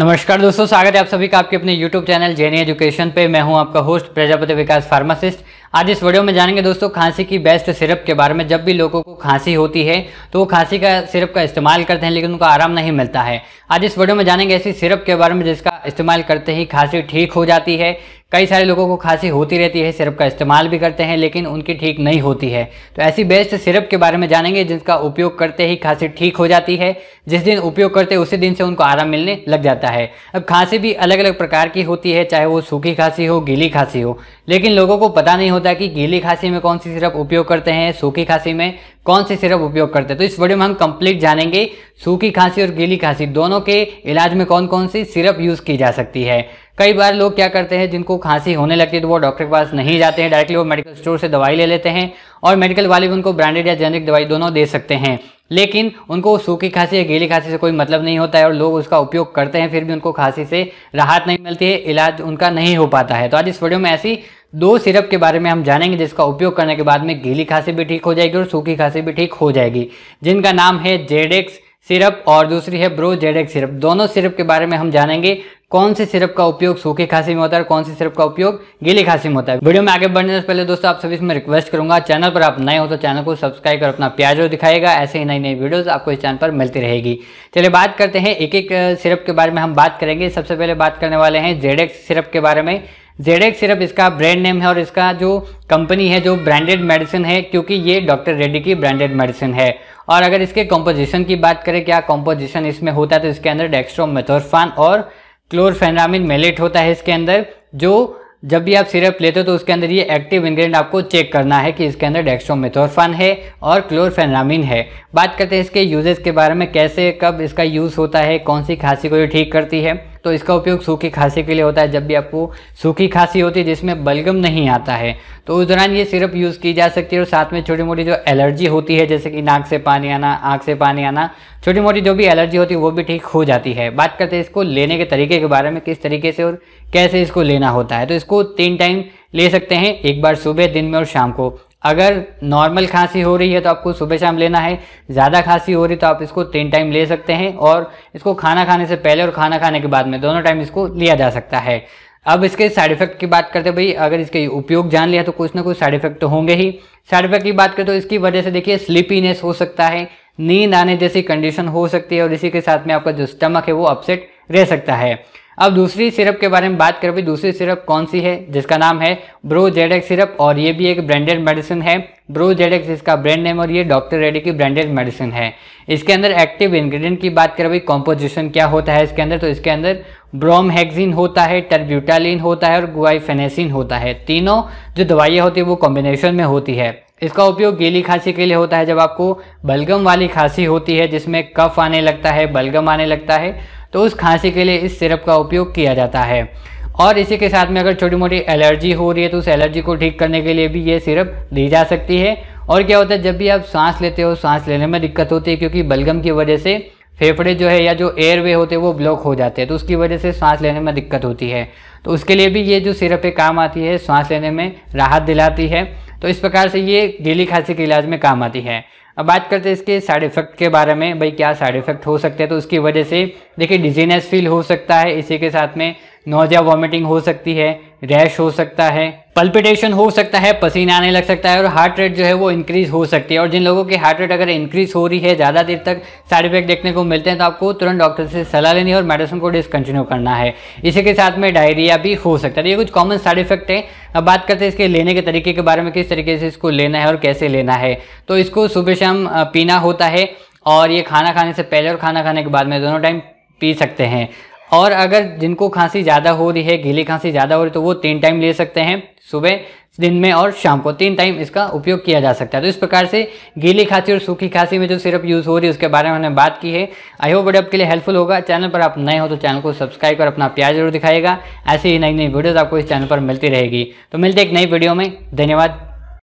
नमस्कार दोस्तों स्वागत है आप सभी का आपके अपने YouTube चैनल जेनी एजुकेशन पे मैं हूं आपका होस्ट प्रजापति विकास फार्मासिस्ट आज इस वीडियो में जानेंगे दोस्तों खांसी की बेस्ट सिरप के बारे में जब भी लोगों को खांसी होती है तो वो खांसी का सिरप का इस्तेमाल करते हैं लेकिन उनको आराम नहीं मिलता है आज इस वीडियो में जानेंगे ऐसी सिरप के बारे में जिसका इस्तेमाल करते ही खांसी ठीक हो जाती है कई सारे लोगों को खांसी होती रहती है सिरप का इस्तेमाल भी करते हैं लेकिन उनकी ठीक नहीं होती है तो ऐसी बेस्ट सिरप के बारे में जानेंगे जिसका उपयोग करते ही खांसी ठीक हो जाती है जिस दिन उपयोग करते उसी दिन से उनको आराम मिलने लग जाता है अब खांसी भी अलग अलग प्रकार की होती है चाहे वो सूखी खांसी हो गीली खांसी हो लेकिन लोगों को पता नहीं होता कि गीली खांसी में कौन सी सिरप उपयोग करते हैं सूखी खांसी में कौन से सिरप उपयोग करते हैं तो इस वीडियो में हम कंप्लीट जानेंगे सूखी खांसी और गीली खांसी दोनों के इलाज में कौन कौन सी सिरप यूज़ की जा सकती है कई बार लोग क्या करते हैं जिनको खांसी होने लगती है तो वो डॉक्टर के पास नहीं जाते हैं डायरेक्टली वो मेडिकल स्टोर से दवाई ले लेते हैं और मेडिकल वाले भी उनको ब्रांडेड या जेनरिक दवाई दोनों दे सकते हैं लेकिन उनको सूखी खांसी या गीली खांसी से कोई मतलब नहीं होता है और लोग उसका उपयोग करते हैं फिर भी उनको खांसी से राहत नहीं मिलती है इलाज उनका नहीं हो पाता है तो आज इस वीडियो में ऐसी दो सिरप के बारे में हम जानेंगे जिसका उपयोग करने के बाद में गीली खांसी भी ठीक हो जाएगी और सूखी खांसी भी ठीक हो जाएगी जिनका नाम है जेडेक्स सिरप और दूसरी है ब्रो जेडेक्स सिरप दोनों सिरप के बारे में हम जानेंगे कौन से सिरप का उपयोग सूखे खांसी में होता है कौन से सिरप का उपयोग गीली खांसी में होता है वीडियो में आगे बढ़ने से पहले दोस्तों आप सभी से मैं रिक्वेस्ट करूंगा चैनल पर आप नए हो तो चैनल को सब्सक्राइब कर अपना प्यार जरूर दिखाएगा ऐसे ही नई नई वीडियोस आपको इस चैनल पर मिलती रहेगी चलिए बात करते हैं एक एक सिरप के बारे में हम बात करेंगे सबसे पहले बात करने वाले हैं जेडेक्स सिरप के बारे में जेडेक्स सिरप इसका ब्रांड नेम है और इसका जो कंपनी है जो ब्रांडेड मेडिसिन है क्योंकि ये डॉक्टर रेड्डी की ब्रांडेड मेडिसिन है और अगर इसके कॉम्पोजिशन की बात करें क्या कॉम्पोजिशन इसमें होता है तो इसके अंदर डेक्स्ट्रो मेथोरफान और क्लोरफेनरामिन मेलेट होता है इसके अंदर जो जब भी आप सिरप लेते हो तो उसके अंदर ये एक्टिव इंग्रेडिएंट आपको चेक करना है कि इसके अंदर डेक्सोमेथोरफान है और क्लोरफेनरामिन है बात करते हैं इसके यूजेस के बारे में कैसे कब इसका यूज़ होता है कौन सी खांसी को ये ठीक करती है तो इसका उपयोग सूखी खांसी के लिए होता है जब भी आपको सूखी खांसी होती है जिसमें बलगम नहीं आता है तो उस दौरान ये सिरप यूज़ की जा सकती है और साथ में छोटी मोटी जो एलर्जी होती है जैसे कि नाक से पानी आना आँख से पानी आना छोटी मोटी जो भी एलर्जी होती है वो भी ठीक हो जाती है बात करते हैं इसको लेने के तरीके के बारे में किस तरीके से और कैसे इसको लेना होता है तो इसको तीन टाइम ले सकते हैं एक बार सुबह दिन में और शाम को अगर नॉर्मल खांसी हो रही है तो आपको सुबह शाम लेना है ज़्यादा खांसी हो रही है तो आप इसको तीन टाइम ले सकते हैं और इसको खाना खाने से पहले और खाना खाने के बाद में दोनों टाइम इसको लिया जा सकता है अब इसके साइड इफेक्ट की बात करते हैं भाई अगर इसके उपयोग जान लिया तो कुछ ना कुछ साइड इफेक्ट तो होंगे ही साइड इफेक्ट की बात करें तो इसकी वजह से देखिए स्लीपीनेस हो सकता है नींद आने जैसी कंडीशन हो सकती है और इसी के साथ में आपका जो स्टमक है वो अपसेट रह सकता है अब दूसरी सिरप के बारे में बात करें भी दूसरी सिरप कौन सी है जिसका नाम है ब्रो जेडेक सिरप और ये भी एक ब्रांडेड मेडिसिन है ब्रो जेडेक्स इसका ब्रांड नेम और ये डॉक्टर रेडी की ब्रांडेड मेडिसिन है इसके अंदर एक्टिव इंग्रेडिएंट की बात करें भी कॉम्पोजिशन क्या होता है इसके अंदर तो इसके अंदर ब्रोमहेक्सिन होता है टर्ब्यूटालिन होता है और गुआइफेनेसिन होता है तीनों जो दवाइयाँ होती है वो कॉम्बिनेशन में होती है इसका उपयोग गीली खांसी के लिए होता है जब आपको बलगम वाली खांसी होती है जिसमें कफ आने लगता है बलगम आने लगता है तो उस खांसी के लिए इस सिरप का उपयोग किया जाता है और इसी के साथ में अगर छोटी मोटी एलर्जी हो रही है तो उस एलर्जी को ठीक करने के लिए भी ये सिरप दी जा सकती है और क्या होता है जब भी आप सांस लेते हो सांस लेने में दिक्कत होती है क्योंकि बलगम की वजह से फेफड़े जो है या जो एयर वे होते हैं वो ब्लॉक हो जाते हैं तो उसकी वजह से सांस लेने में दिक्कत होती है तो उसके लिए भी ये जो सिरप काम आती है सांस लेने में राहत दिलाती है तो इस प्रकार से ये गीली खांसी के इलाज में काम आती है अब बात करते हैं इसके साइड इफेक्ट के बारे में भाई क्या साइड इफेक्ट हो सकते हैं तो उसकी वजह से देखिए डिजीनेस फील हो सकता है इसी के साथ में नोजिया वॉमिटिंग हो सकती है रैश हो सकता है पल्पिटेशन हो सकता है पसीना आने लग सकता है और हार्ट रेट जो है वो इंक्रीज़ हो सकती है और जिन लोगों के हार्ट रेट अगर इंक्रीज़ हो रही है ज़्यादा देर तक साइड इफेक्ट देखने को मिलते हैं तो आपको तुरंत डॉक्टर से सलाह लेनी है और मेडिसिन को डिसकंटिन्यू करना है इसी के साथ में डायरिया भी हो सकता है तो ये कुछ कॉमन साइड इफेक्ट है अब बात करते हैं इसके लेने के तरीके के बारे में किस तरीके से इसको लेना है और कैसे लेना है तो इसको सुबह शाम पीना होता है और ये खाना खाने से पहले और खाना खाने के बाद में दोनों टाइम पी सकते हैं और अगर जिनको खांसी ज़्यादा हो रही है गीली खांसी ज़्यादा हो रही है तो वो तीन टाइम ले सकते हैं सुबह दिन में और शाम को तीन टाइम इसका उपयोग किया जा सकता है तो इस प्रकार से गीली खांसी और सूखी खांसी में जो सिरप यूज़ हो रही है उसके बारे में हमने बात की है आई होप वीडियो आपके लिए हेल्पफुल होगा चैनल पर आप नए हो तो चैनल को सब्सक्राइब कर अपना प्यार जरूर दिखाएगा ऐसी ही नई नई वीडियोज़ आपको इस चैनल पर मिलती रहेगी तो मिलते एक नई वीडियो में धन्यवाद